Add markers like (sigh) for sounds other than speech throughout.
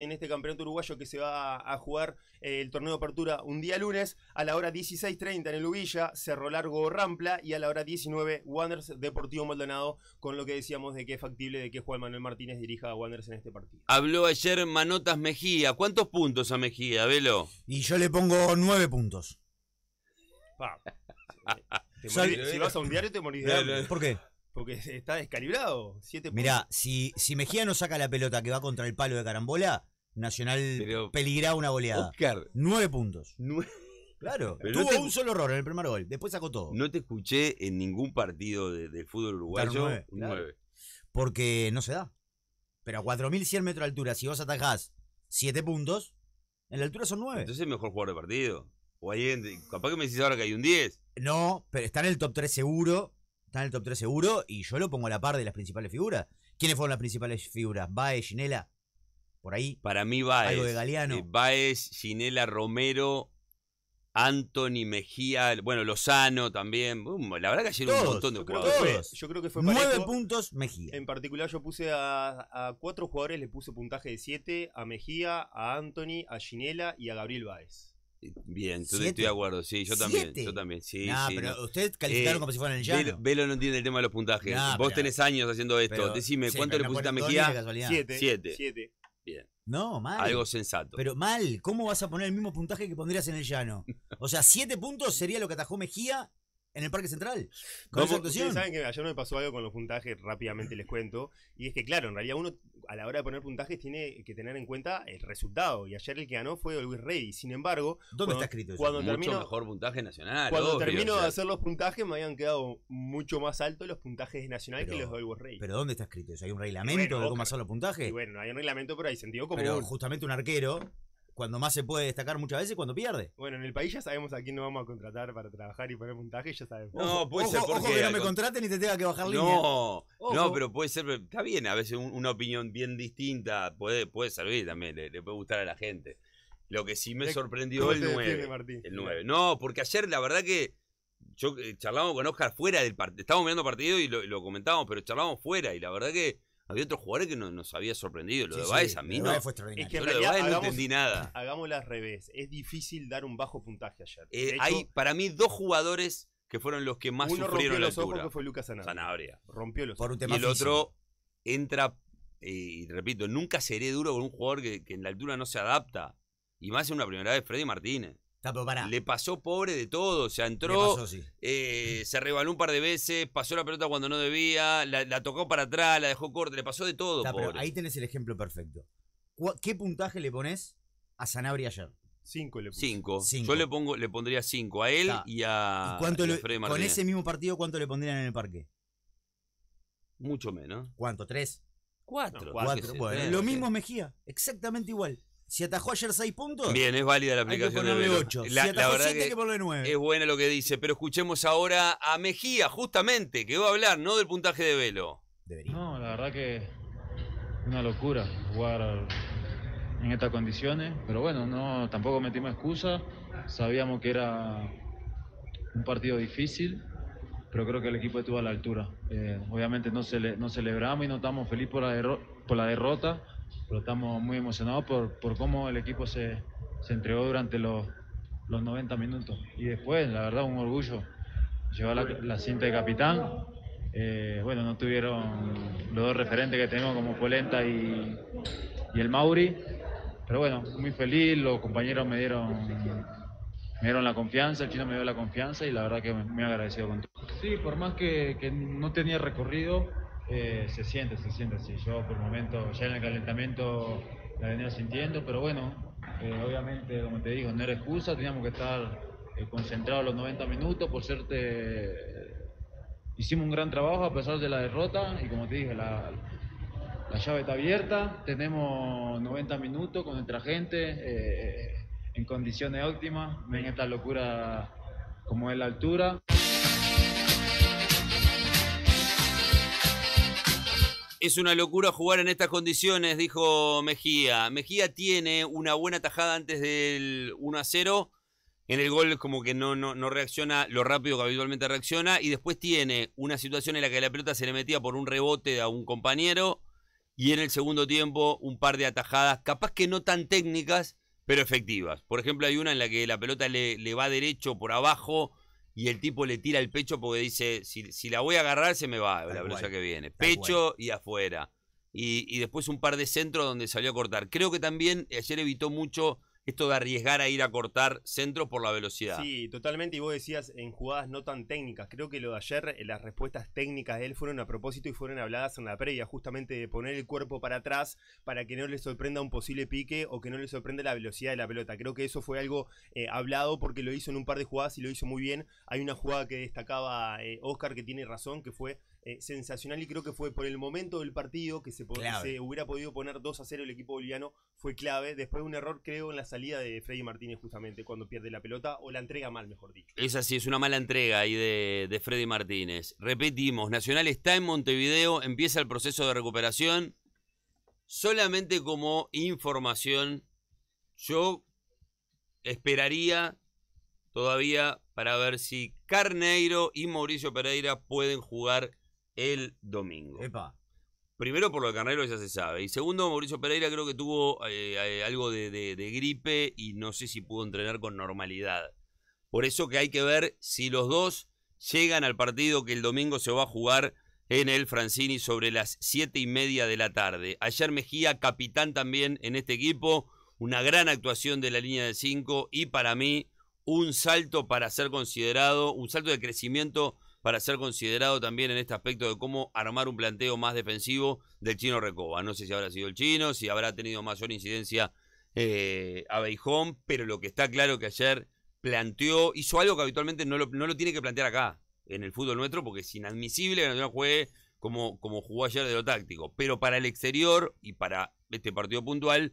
en este campeonato uruguayo que se va a jugar eh, el torneo de apertura un día lunes a la hora 16.30 en el Ubilla, Cerro Largo Rampla y a la hora 19 Wanderers Deportivo Maldonado con lo que decíamos de que es factible de que Juan Manuel Martínez dirija a Wanderers en este partido. Habló ayer Manotas Mejía, ¿cuántos puntos a Mejía, Velo? Y yo le pongo nueve puntos. (laughs) si vas a un diario te morís de hambre. ¿Por qué? Porque está descalibrado. Siete Mirá, si, si Mejía no saca la pelota que va contra el palo de carambola, Nacional Pero, peligraba una goleada. Nueve puntos. (laughs) Claro, tuvo un solo error en el primer gol, después sacó todo. No te escuché en ningún partido de, fútbol uruguayo. Nueve, Porque no se da. Pero a 4.100 metros de altura, si vos atajás siete puntos, en la altura son nueve. Entonces es mejor jugador de partido. O alguien, capaz que me decís ahora que hay un 10. No, pero está en el top 3 seguro. Está en el top 3 seguro y yo lo pongo a la par de las principales figuras. ¿Quiénes fueron las principales figuras? Bae, Ginela. Para mí Baez. Algo de Galeano. Baez, eh, Ginela Romero, Anthony Mejía, bueno, Lozano también. la verdad que ayer un montón de jugadores. Creo que yo creo que fue Nueve puntos Mejía. En particular yo puse a, cuatro jugadores, le puse puntaje de siete, a Mejía, a Anthony, a Ginela y a Gabriel Baez. Eh, bien, estoy de acuerdo, sí, yo también, yo también, sí, pero ustedes calificaron eh, como si fueran el llano. Velo, no entiende el tema de los puntajes. Vos tenés años haciendo esto, decime, ¿cuánto le pusiste a Mejía? Siete. Siete. No, mal. Algo sensato. Pero mal, ¿cómo vas a poner el mismo puntaje que pondrías en el llano? O sea, siete puntos sería lo que atajó Mejía en el Parque Central. Con no, esa Saben que ayer me pasó algo con los puntajes, rápidamente les cuento. Y es que, claro, en realidad uno a la hora de poner puntajes tiene que tener en cuenta el resultado. Y ayer el que ganó fue Luis Rey. Sin embargo, ¿dónde está escrito eso? Cuando mucho termino, mejor puntaje nacional. Cuando termino de hacer los puntajes, me habían quedado mucho más altos los puntajes nacionales que los de Luis Rey. Pero ¿dónde está escrito eso? ¿Hay un reglamento de cómo hacer los puntajes? Y bueno, hay un reglamento, pero hay sentido como Pero justamente un arquero cuando más se puede destacar muchas veces cuando pierde. Bueno, en el país ya sabemos a quién nos vamos a contratar para trabajar y poner puntaje, ya sabemos. No, puede ser porque... que no me contraten y te tenga que bajar No, no, pero puede ser... Está bien, a veces una opinión bien distinta puede, puede servir también, le, puede gustar a la gente. Lo que sí me sorprendió el 9. el 9. No, porque ayer la verdad que yo eh, charlamos con Oscar fuera del partido. Estábamos mirando partido y lo, lo comentábamos, pero charlamos fuera. Y la verdad que había otros jugadores que no, nos había sorprendido. Lo de Baez a mí no. Fue es que lo de Baez hagamos, no entendí nada. Hagámoslo al revés. Es difícil dar un bajo puntaje ayer. Eh, hay para mí dos jugadores que fueron los que más sufrieron rompió los ojos que fue Lucas Zanabria. Rompió los y el otro entra, eh, y repito, nunca seré duro con un jugador que, que en la altura no se adapta. Y más en una primera vez, Freddy Martínez. Le pasó pobre de todo, o sea, entró, eh, mm. se rebaló un par de veces, pasó la pelota cuando no debía, la, tocó para atrás, la dejó corta, le pasó de todo. ahí tenés el ejemplo perfecto. ¿Qué puntaje le pones a Sanabria ayer? Cinco Cinco. Yo le pongo, le pondría cinco a él y a, cuánto Con ese mismo partido, ¿cuánto le pondrían en el parque? Mucho menos. ¿Cuánto? ¿Tres? Cuatro. lo mismo Mejía, exactamente igual. Si atajó ayer 6 puntos. Bien, es válida la aplicación. de 8. La, si atajó 7, hay que ponerle 9. Es bueno lo que dice, pero escuchemos ahora a Mejía, justamente, que va a hablar, no del puntaje de Velo. No, la verdad que una locura jugar en estas condiciones, pero bueno, no tampoco metimos excusas. Sabíamos que era un partido difícil, pero creo que el equipo estuvo a la altura. Eh, obviamente no, cele, no celebramos y no estamos felices por por la derrota pero estamos muy emocionados por, cómo el equipo se, entregó durante los, 90 minutos. Y después, la verdad, un orgullo llevar la, cinta de capitán. Eh, bueno, no tuvieron los dos referentes que tenemos como Polenta y, y, el Mauri. Pero bueno, muy feliz, los compañeros me dieron, me dieron la confianza, el chino me dio la confianza y la verdad que muy agradecido con todo. Sí, por más que no tenía recorrido, eh, se siente, se siente así. Yo por el momento, ya en el calentamiento la venía sintiendo, pero bueno, eh, obviamente, como te digo, no era excusa, teníamos que estar eh, concentrados los 90 minutos, por suerte hicimos un gran trabajo a pesar de la derrota y como te dije, la, la llave está abierta, tenemos 90 minutos con nuestra gente en condiciones óptimas, ven esta locura como es la altura. Es una locura jugar en estas condiciones, dijo Mejía. Mejía tiene una buena tajada antes del 1 a 0. En el gol como que no, no, reacciona lo rápido que habitualmente reacciona. Y después tiene una situación en la que la pelota se le metía por un rebote a un compañero. Y en el segundo tiempo un par de atajadas, capaz que no tan técnicas, pero efectivas. Por ejemplo, hay una en la que la pelota le, le va derecho por abajo y el tipo le tira el pecho porque dice, si, si la voy a agarrar se me va la pelota que viene. pecho y afuera. Y, y, después un par de centros donde salió a cortar. Creo que también ayer evitó mucho esto de arriesgar a ir a cortar centro por la velocidad. Sí, totalmente. Y vos decías en jugadas no tan técnicas. Creo que lo de ayer, eh, las respuestas técnicas de él fueron a propósito y fueron habladas en la previa, justamente de poner el cuerpo para atrás para que no le sorprenda un posible pique o que no le sorprenda la velocidad de la pelota. Creo que eso fue algo eh, hablado porque lo hizo en un par de jugadas y lo hizo muy bien. Hay una jugada que destacaba Oscar eh, que tiene razón, que fue eh, sensacional y creo que fue por el momento del partido que se, hubiera podido poner 2 a 0 el equipo boliviano fue clave después de un error creo en la salida de Freddy Martínez justamente cuando pierde la pelota o la entrega mal mejor dicho. Es así, es una mala entrega ahí de, de Freddy Martínez. Repetimos, Nacional está en Montevideo, empieza el proceso de recuperación. Solamente como información, yo esperaría todavía para ver si Carneiro y Mauricio Pereira pueden jugar el domingo. Primero por lo de Carnero ya se sabe. Y segundo, Mauricio Pereira creo que tuvo eh, eh, algo de, gripe y no sé si pudo entrenar con normalidad. Por eso que hay que ver si los dos llegan al partido que el domingo se va a jugar en el Francini sobre las siete y media de la tarde. Ayer Mejía, capitán también en este equipo, una gran actuación de la línea de cinco y para mí un salto para ser considerado, un salto de crecimiento para ser considerado también en este aspecto de cómo armar un planteo más defensivo del chino Recoba. No sé si habrá sido el chino, si habrá tenido mayor incidencia eh, Beijón, pero lo que está claro que ayer planteó, hizo algo que habitualmente no lo, tiene que plantear acá, en el fútbol nuestro, porque es inadmisible que no juegue como, como jugó ayer de lo táctico. Pero para el exterior y para este partido puntual,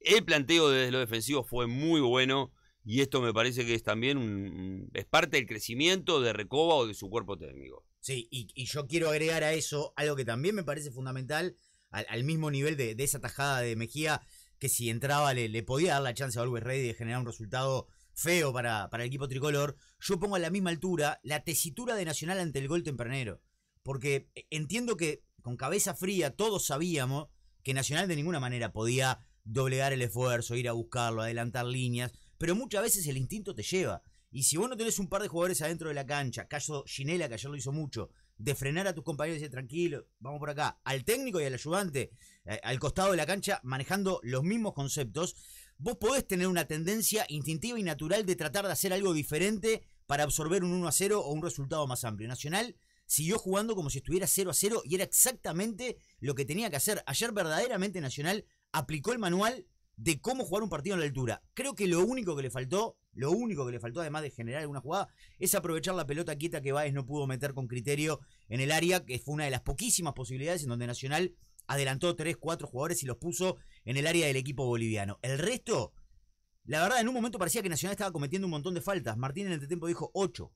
el planteo desde lo defensivo fue muy bueno y esto me parece que es también un, es parte del crecimiento de Recoba o de su cuerpo técnico. Sí, y, yo quiero agregar a eso algo que también me parece fundamental, al, mismo nivel de, esa tajada de Mejía, que si entraba le, podía dar la chance a Always Ready de generar un resultado feo para, para el equipo tricolor. Yo pongo a la misma altura la tesitura de Nacional ante el gol tempranero. Porque e, entiendo que con cabeza fría todos sabíamos que Nacional de ninguna manera podía doblegar el esfuerzo, ir a buscarlo, adelantar líneas pero muchas veces el instinto te lleva. Y si vos no tenés un par de jugadores adentro de la cancha, caso Ginela, que ayer lo hizo mucho, de frenar a tus compañeros y decir tranquilo, vamos por acá, al técnico y al ayudante, eh, al costado de la cancha, manejando los mismos conceptos, vos podés tener una tendencia instintiva y natural de tratar de hacer algo diferente para absorber un 1 a 0 o un resultado más amplio. Nacional siguió jugando como si estuviera 0 a 0 y era exactamente lo que tenía que hacer. Ayer verdaderamente Nacional aplicó el manual de cómo jugar un partido en la altura. Creo que lo único que le faltó, lo único que le faltó además de generar alguna jugada, es aprovechar la pelota quieta que Báez no pudo meter con criterio en el área, que fue una de las poquísimas posibilidades en donde Nacional adelantó 3, 4 jugadores y los puso en el área del equipo boliviano. El resto, la verdad, en un momento parecía que Nacional estaba cometiendo un montón de faltas. Martín en el tiempo dijo ocho.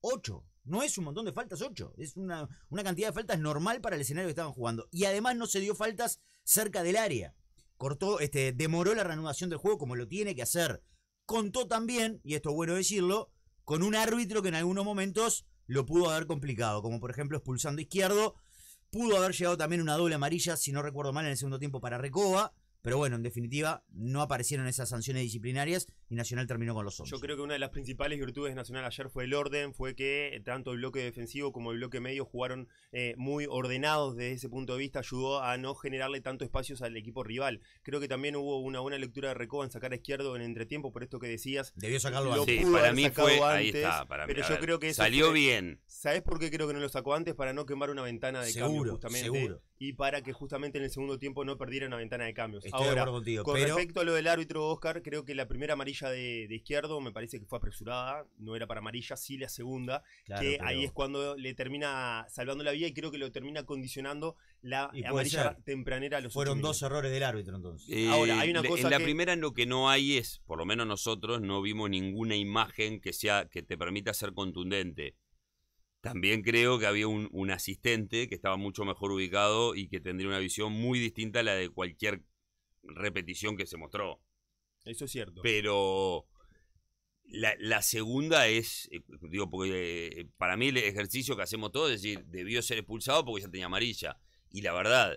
Ocho. No es un montón de faltas, ocho. Es una, una cantidad de faltas normal para el escenario que estaban jugando. Y además no se dio faltas cerca del área cortó, este, demoró la reanudación del juego como lo tiene que hacer. Contó también, y esto es bueno decirlo, con un árbitro que en algunos momentos lo pudo haber complicado, como por ejemplo expulsando izquierdo. Pudo haber llegado también una doble amarilla, si no recuerdo mal, en el segundo tiempo para Recoba. Pero bueno, en definitiva, no aparecieron esas sanciones disciplinarias y Nacional terminó con los otros. Yo creo que una de las principales virtudes de Nacional ayer fue el orden, fue que tanto el bloque defensivo como el bloque medio jugaron eh, muy ordenados desde ese punto de vista, ayudó a no generarle tanto espacios al equipo rival. Creo que también hubo una buena lectura de Recoba en sacar a izquierdo en entretiempo, por esto que decías. Debió sacarlo antes. para mí fue, Pero yo creo que salió bien. ¿Sabes por qué creo que no lo sacó antes? Para no quemar una ventana de cambio justamente. Y para que justamente en el segundo tiempo no perdiera una ventana de cambios. Estoy de contigo, con respecto a lo del árbitro Oscar, creo que la primera amarilla de, izquierdo me parece que fue apresurada, no era para amarilla, sí la segunda, que ahí es cuando le termina salvando la vida y creo que lo termina condicionando la amarilla tempranera a Fueron dos errores del árbitro entonces. Eh, hay una En la primera en lo que no hay es, por lo menos nosotros, no vimos ninguna imagen que sea, que te permita ser contundente. También creo que había un asistente que estaba mucho mejor ubicado y que tendría una visión muy distinta a la de cualquier repetición que se mostró. Eso es cierto. Pero la, segunda es, eh, digo, porque eh, para mí el ejercicio que hacemos todos es decir, debió ser expulsado porque ya tenía amarilla. Y la verdad,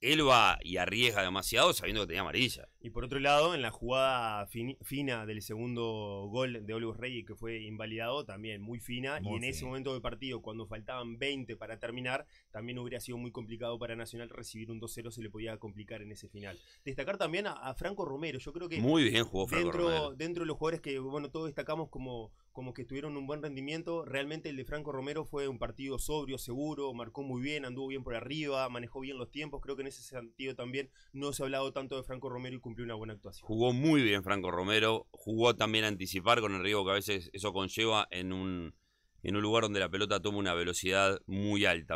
él va y arriesga demasiado sabiendo que tenía amarilla. Y por otro lado, en la jugada fina del segundo gol de Olivos Reyes, que fue invalidado, también muy fina. y en ese momento del partido, cuando faltaban 20 para terminar, también hubiera sido muy complicado para Nacional recibir un 2-0, se le podía complicar en ese final. Destacar también a, Franco Romero, yo creo que. Muy bien jugó Franco dentro, Dentro de los jugadores que, bueno, todos destacamos como como que tuvieron un buen rendimiento. Realmente el de Franco Romero fue un partido sobrio, seguro, marcó muy bien, anduvo bien por arriba, manejó bien los tiempos. Creo que en ese sentido también no se ha hablado tanto de Franco Romero y cumplió una buena actuación. Jugó muy bien Franco Romero, jugó también anticipar con el riesgo que a veces eso conlleva en en un lugar donde la pelota toma una velocidad muy alta.